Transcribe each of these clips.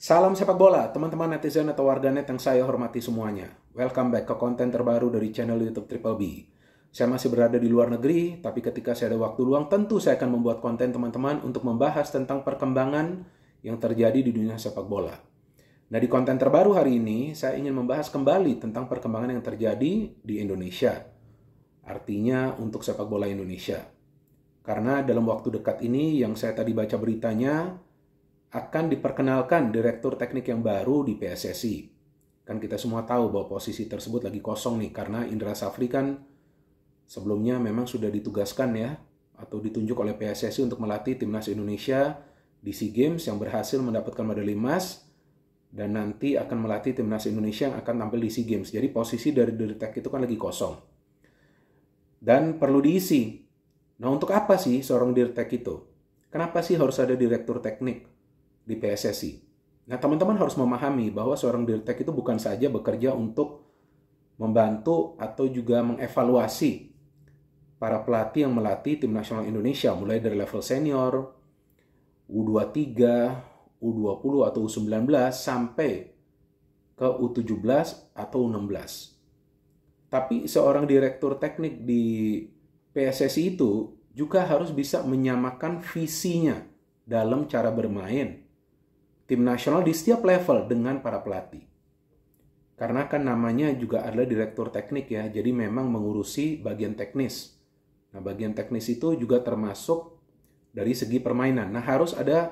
Salam sepak bola, teman-teman netizen atau warganet yang saya hormati semuanya. Welcome back ke konten terbaru dari channel YouTube Triple B. Saya masih berada di luar negeri, tapi ketika saya ada waktu luang, tentu saya akan membuat konten teman-teman untuk membahas tentang perkembangan yang terjadi di dunia sepak bola. Nah, di konten terbaru hari ini, saya ingin membahas kembali tentang perkembangan yang terjadi di Indonesia. Artinya, untuk sepak bola Indonesia. Karena dalam waktu dekat ini, yang saya tadi baca beritanya, akan diperkenalkan direktur teknik yang baru di PSSI. Kan kita semua tahu bahwa posisi tersebut lagi kosong nih karena Indra Safri kan sebelumnya memang sudah ditugaskan ya atau ditunjuk oleh PSSI untuk melatih timnas Indonesia di SEA Games yang berhasil mendapatkan medali emas dan nanti akan melatih timnas Indonesia yang akan tampil di SEA Games. Jadi posisi dari Dirtek itu kan lagi kosong. Dan perlu diisi. Nah untuk apa sih seorang Dirtek itu? Kenapa sih harus ada direktur teknik? di PSSI. Nah, teman-teman harus memahami bahwa seorang dirtek itu bukan saja bekerja untuk membantu atau juga mengevaluasi para pelatih yang melatih tim nasional Indonesia mulai dari level senior, U23, U20 atau U19 sampai ke U17 atau U16. Tapi seorang direktur teknik di PSSI itu juga harus bisa menyamakan visinya dalam cara bermain tim nasional di setiap level dengan para pelatih. Karena kan namanya juga adalah direktur teknik ya, jadi memang mengurusi bagian teknis. Nah, bagian teknis itu juga termasuk dari segi permainan. Nah, harus ada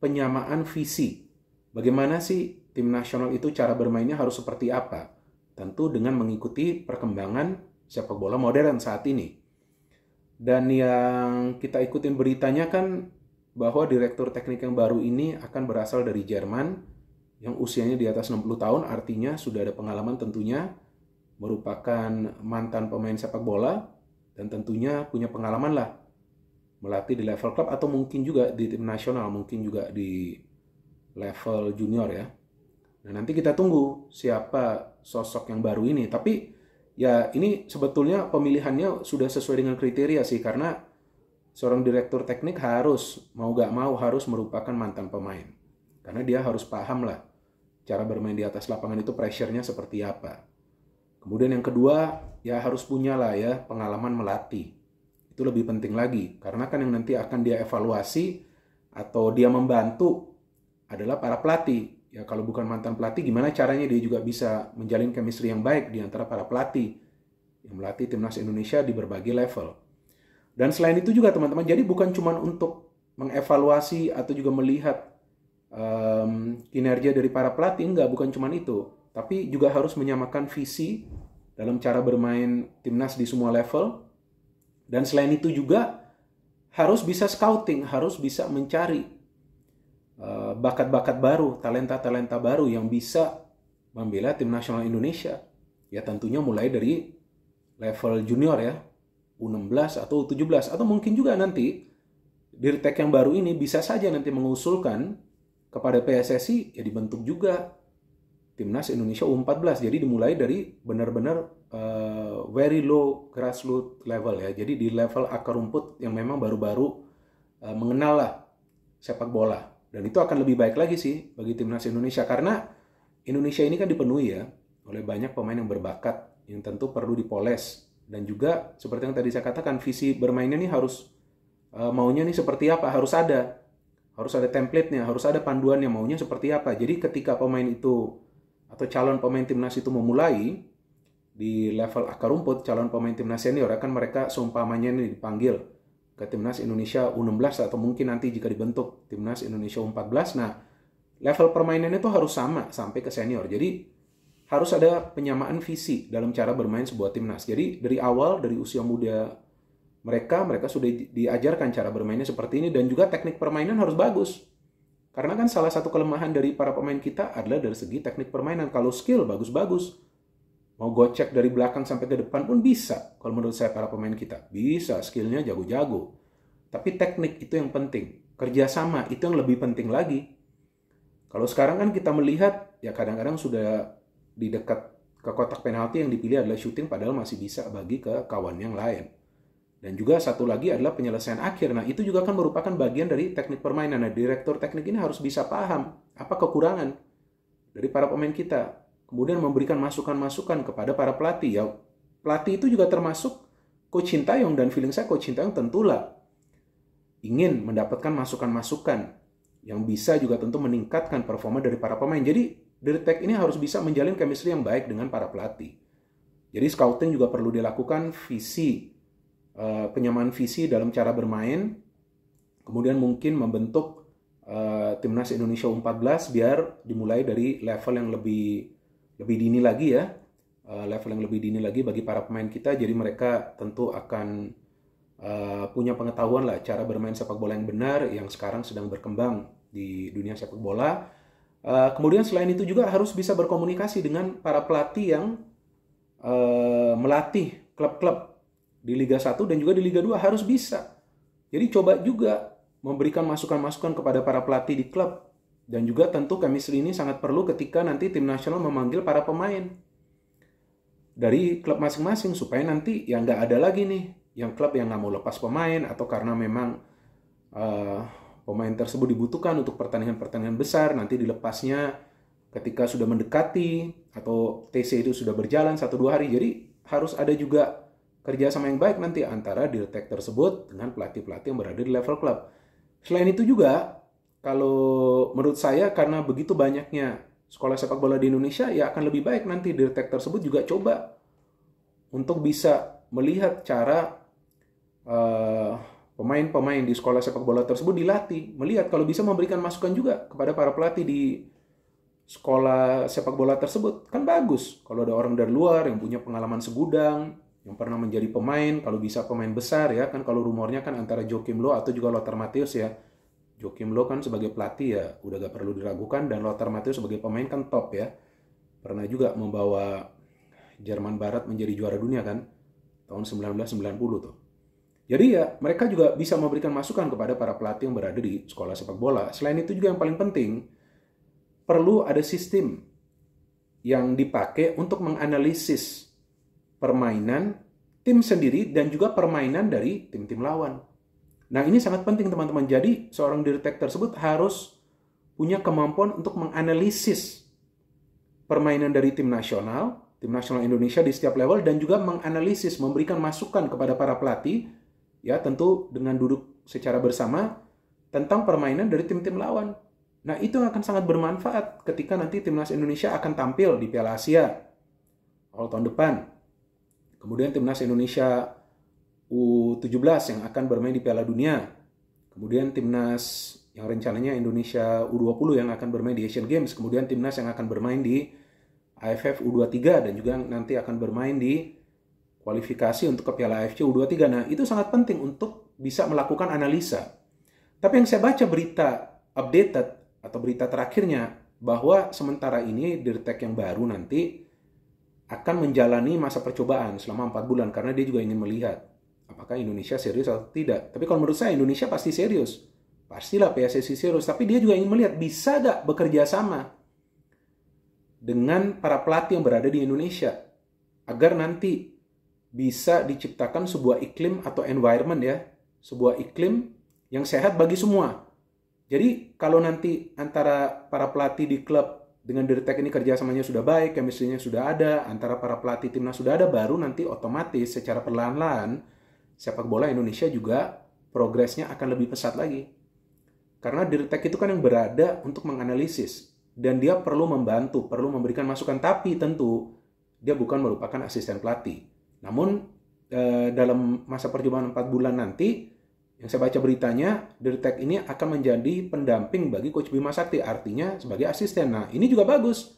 penyamaan visi. Bagaimana sih tim nasional itu cara bermainnya harus seperti apa? Tentu dengan mengikuti perkembangan sepak bola modern saat ini. Dan yang kita ikutin beritanya kan bahwa direktur teknik yang baru ini akan berasal dari Jerman yang usianya di atas 60 tahun artinya sudah ada pengalaman tentunya merupakan mantan pemain sepak bola dan tentunya punya pengalaman lah melatih di level klub atau mungkin juga di tim nasional mungkin juga di level junior ya nah nanti kita tunggu siapa sosok yang baru ini tapi ya ini sebetulnya pemilihannya sudah sesuai dengan kriteria sih karena seorang direktur teknik harus mau gak mau harus merupakan mantan pemain. Karena dia harus paham lah cara bermain di atas lapangan itu pressure seperti apa. Kemudian yang kedua, ya harus punya lah ya pengalaman melatih. Itu lebih penting lagi, karena kan yang nanti akan dia evaluasi atau dia membantu adalah para pelatih. Ya kalau bukan mantan pelatih, gimana caranya dia juga bisa menjalin chemistry yang baik di antara para pelatih yang melatih timnas Indonesia di berbagai level. Dan selain itu juga teman-teman, jadi bukan cuma untuk mengevaluasi atau juga melihat um, kinerja dari para pelatih, enggak, bukan cuma itu. Tapi juga harus menyamakan visi dalam cara bermain timnas di semua level. Dan selain itu juga harus bisa scouting, harus bisa mencari bakat eh, bakat-bakat baru, talenta-talenta baru yang bisa membela tim nasional Indonesia. Ya tentunya mulai dari level junior ya, U16 atau U17 atau mungkin juga nanti Dirtek yang baru ini bisa saja nanti mengusulkan kepada PSSI ya dibentuk juga timnas Indonesia U14. Jadi dimulai dari benar-benar uh, very low grassroots level ya. Jadi di level akar rumput yang memang baru-baru uh, mengenal lah sepak bola. Dan itu akan lebih baik lagi sih bagi timnas Indonesia karena Indonesia ini kan dipenuhi ya oleh banyak pemain yang berbakat yang tentu perlu dipoles dan juga seperti yang tadi saya katakan visi bermainnya nih harus eh, maunya nih seperti apa harus ada harus ada template-nya harus ada panduannya maunya seperti apa jadi ketika pemain itu atau calon pemain timnas itu memulai di level akar rumput calon pemain timnas senior akan mereka seumpamanya nih dipanggil ke timnas Indonesia U16 atau mungkin nanti jika dibentuk timnas Indonesia U14 nah level permainannya itu harus sama sampai ke senior jadi harus ada penyamaan visi dalam cara bermain sebuah timnas. Jadi dari awal dari usia muda mereka mereka sudah diajarkan cara bermainnya seperti ini dan juga teknik permainan harus bagus. Karena kan salah satu kelemahan dari para pemain kita adalah dari segi teknik permainan. Kalau skill bagus-bagus, mau gocek dari belakang sampai ke depan pun bisa. Kalau menurut saya para pemain kita bisa, skillnya jago-jago. Tapi teknik itu yang penting. Kerjasama itu yang lebih penting lagi. Kalau sekarang kan kita melihat ya kadang-kadang sudah di dekat ke kotak penalti yang dipilih adalah shooting padahal masih bisa bagi ke kawan yang lain. Dan juga satu lagi adalah penyelesaian akhir. Nah, itu juga kan merupakan bagian dari teknik permainan. Nah, direktur teknik ini harus bisa paham apa kekurangan dari para pemain kita. Kemudian memberikan masukan-masukan kepada para pelatih. Ya, pelatih itu juga termasuk Coach Sintayong dan feeling saya Coach Sintayong tentulah ingin mendapatkan masukan-masukan yang bisa juga tentu meningkatkan performa dari para pemain. Jadi Dirtek ini harus bisa menjalin chemistry yang baik dengan para pelatih. Jadi scouting juga perlu dilakukan visi, eh, penyamaan visi dalam cara bermain, kemudian mungkin membentuk eh, timnas Indonesia U14 biar dimulai dari level yang lebih lebih dini lagi ya, eh, level yang lebih dini lagi bagi para pemain kita. Jadi mereka tentu akan punya pengetahuan lah cara bermain sepak bola yang benar yang sekarang sedang berkembang di dunia sepak bola Eh, kemudian selain itu juga harus bisa berkomunikasi dengan para pelatih yang uh, melatih klub-klub di Liga 1 dan juga di Liga 2 harus bisa. Jadi coba juga memberikan masukan-masukan kepada para pelatih di klub. Dan juga tentu chemistry ini sangat perlu ketika nanti tim nasional memanggil para pemain dari klub masing-masing supaya nanti yang nggak ada lagi nih yang klub yang nggak mau lepas pemain atau karena memang uh, pemain tersebut dibutuhkan untuk pertandingan-pertandingan besar nanti dilepasnya ketika sudah mendekati atau TC itu sudah berjalan satu dua hari jadi harus ada juga kerja sama yang baik nanti antara dirtek tersebut dengan pelatih-pelatih yang berada di level klub. Selain itu juga, kalau menurut saya karena begitu banyaknya sekolah sepak bola di Indonesia, ya akan lebih baik nanti dirtek tersebut juga coba untuk bisa melihat cara uh, pemain-pemain di sekolah sepak bola tersebut dilatih, melihat kalau bisa memberikan masukan juga kepada para pelatih di sekolah sepak bola tersebut. Kan bagus kalau ada orang dari luar yang punya pengalaman segudang, yang pernah menjadi pemain, kalau bisa pemain besar ya, kan kalau rumornya kan antara Joachim Lo atau juga Lothar Matthäus ya. Joachim Lo kan sebagai pelatih ya, udah gak perlu diragukan, dan Lothar Matthäus sebagai pemain kan top ya. Pernah juga membawa Jerman Barat menjadi juara dunia kan, tahun 1990 tuh. Jadi ya mereka juga bisa memberikan masukan kepada para pelatih yang berada di sekolah sepak bola. Selain itu juga yang paling penting perlu ada sistem yang dipakai untuk menganalisis permainan tim sendiri dan juga permainan dari tim-tim lawan. Nah, ini sangat penting teman-teman. Jadi, seorang diretek tersebut harus punya kemampuan untuk menganalisis permainan dari tim nasional, tim nasional Indonesia di setiap level dan juga menganalisis, memberikan masukan kepada para pelatih ya tentu dengan duduk secara bersama tentang permainan dari tim-tim lawan. Nah, itu yang akan sangat bermanfaat ketika nanti timnas Indonesia akan tampil di Piala Asia all tahun depan. Kemudian timnas Indonesia U17 yang akan bermain di Piala Dunia. Kemudian timnas yang rencananya Indonesia U20 yang akan bermain di Asian Games, kemudian timnas yang akan bermain di AFF U23 dan juga nanti akan bermain di kualifikasi untuk ke Piala AFC U23. Nah, itu sangat penting untuk bisa melakukan analisa. Tapi yang saya baca berita updated atau berita terakhirnya bahwa sementara ini Dirtek yang baru nanti akan menjalani masa percobaan selama 4 bulan karena dia juga ingin melihat apakah Indonesia serius atau tidak. Tapi kalau menurut saya Indonesia pasti serius. Pastilah PSSI serius, tapi dia juga ingin melihat bisa gak bekerja sama dengan para pelatih yang berada di Indonesia agar nanti bisa diciptakan sebuah iklim atau environment ya, sebuah iklim yang sehat bagi semua. Jadi kalau nanti antara para pelatih di klub dengan Dirtek ini kerjasamanya sudah baik, chemistry sudah ada, antara para pelatih timnas sudah ada, baru nanti otomatis secara perlahan-lahan sepak bola Indonesia juga progresnya akan lebih pesat lagi. Karena Dirtek itu kan yang berada untuk menganalisis dan dia perlu membantu, perlu memberikan masukan, tapi tentu dia bukan merupakan asisten pelatih namun eh, dalam masa perjumpaan 4 bulan nanti yang saya baca beritanya, Dirtek ini akan menjadi pendamping bagi Coach Bima Sakti, artinya sebagai asisten. Nah, ini juga bagus.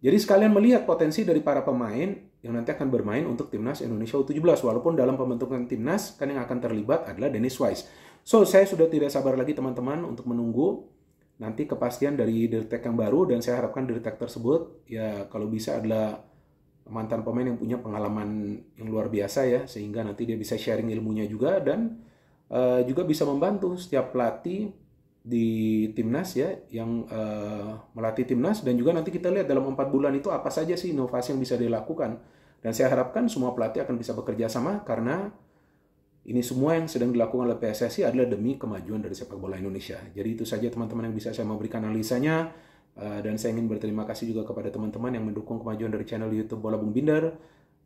Jadi sekalian melihat potensi dari para pemain yang nanti akan bermain untuk timnas Indonesia U17, walaupun dalam pembentukan timnas kan yang akan terlibat adalah Dennis Wise. So, saya sudah tidak sabar lagi teman-teman untuk menunggu nanti kepastian dari Dirtek yang baru dan saya harapkan Dirtek tersebut ya kalau bisa adalah mantan pemain yang punya pengalaman yang luar biasa ya sehingga nanti dia bisa sharing ilmunya juga dan uh, juga bisa membantu setiap pelatih di timnas ya yang uh, melatih timnas dan juga nanti kita lihat dalam empat bulan itu apa saja sih inovasi yang bisa dilakukan dan saya harapkan semua pelatih akan bisa bekerja sama karena ini semua yang sedang dilakukan oleh PSSI adalah demi kemajuan dari sepak bola Indonesia. Jadi itu saja teman-teman yang bisa saya memberikan analisanya. Eh, dan saya ingin berterima kasih juga kepada teman-teman yang mendukung kemajuan dari channel YouTube Bola Bung Binder.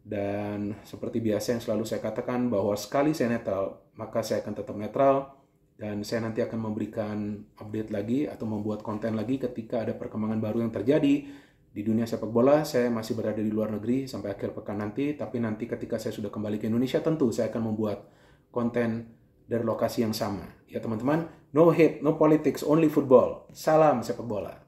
Dan seperti biasa yang selalu saya katakan bahwa sekali saya netral, maka saya akan tetap netral. Dan saya nanti akan memberikan update lagi atau membuat konten lagi ketika ada perkembangan baru yang terjadi di dunia sepak bola. Saya masih berada di luar negeri sampai akhir pekan nanti. Tapi nanti ketika saya sudah kembali ke Indonesia tentu saya akan membuat konten dari lokasi yang sama. Ya teman-teman, no hate, no politics, only football. Salam sepak bola.